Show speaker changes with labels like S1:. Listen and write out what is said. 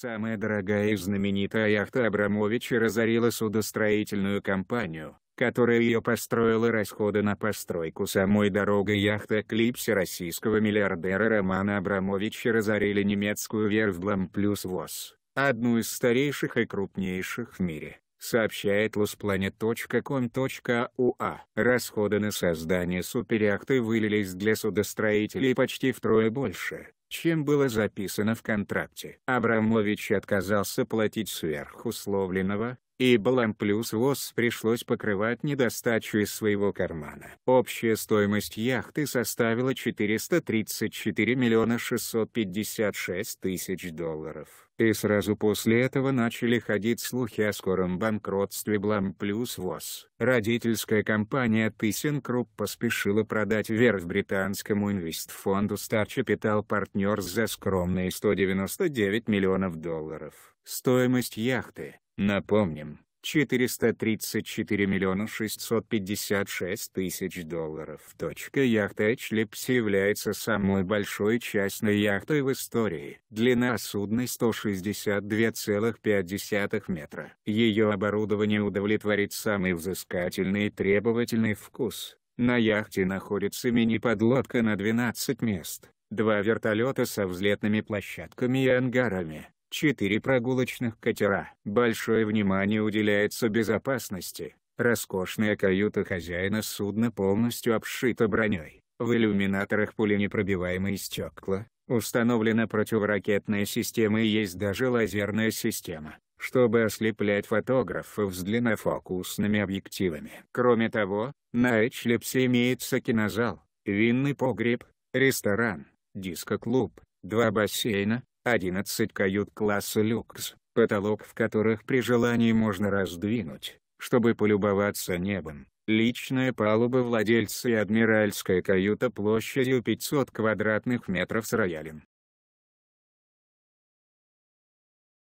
S1: Самая дорогая и знаменитая яхта Абрамовича разорила судостроительную компанию, которая ее построила расходы на постройку самой дорогой яхты «Эклипсе» российского миллиардера Романа Абрамовича разорили немецкую «Верфблам плюс ВОЗ», одну из старейших и крупнейших в мире сообщает lusplanet.com.ua. А. Расходы на создание суперяхты вылились для судостроителей почти втрое больше, чем было записано в контракте. Абрамович отказался платить сверхусловленного, и Балам плюс ВОЗ пришлось покрывать недостачу из своего кармана. Общая стоимость яхты составила 434 миллиона 656 тысяч долларов. И сразу после этого начали ходить слухи о скором банкротстве Блам плюс ВОЗ. Родительская компания ThyssenKrupp поспешила продать верфь британскому инвестфонду Star Capital Partners за скромные 199 миллионов долларов. Стоимость яхты, напомним, 434 миллиона 656 тысяч долларов. Точка яхта Эчлипс является самой большой частной яхтой в истории. Длина судна 162,5 метра. Ее оборудование удовлетворит самый взыскательный и требовательный вкус. На яхте находится мини-подлодка на 12 мест, два вертолета со взлетными площадками и ангарами, четыре прогулочных катера. Большое внимание уделяется безопасности. Роскошная каюта хозяина судна полностью обшита броней. В иллюминаторах пуленепробиваемые стекла, установлена противоракетная система и есть даже лазерная система, чтобы ослеплять фотографов с длиннофокусными объективами. Кроме того, на Эчлепсе имеется кинозал, винный погреб, ресторан, диско-клуб, два бассейна, 11 кают класса люкс, потолок в которых при желании можно раздвинуть, чтобы полюбоваться небом. Личная палуба владельца и адмиральская каюта площадью 500 квадратных метров с роялем,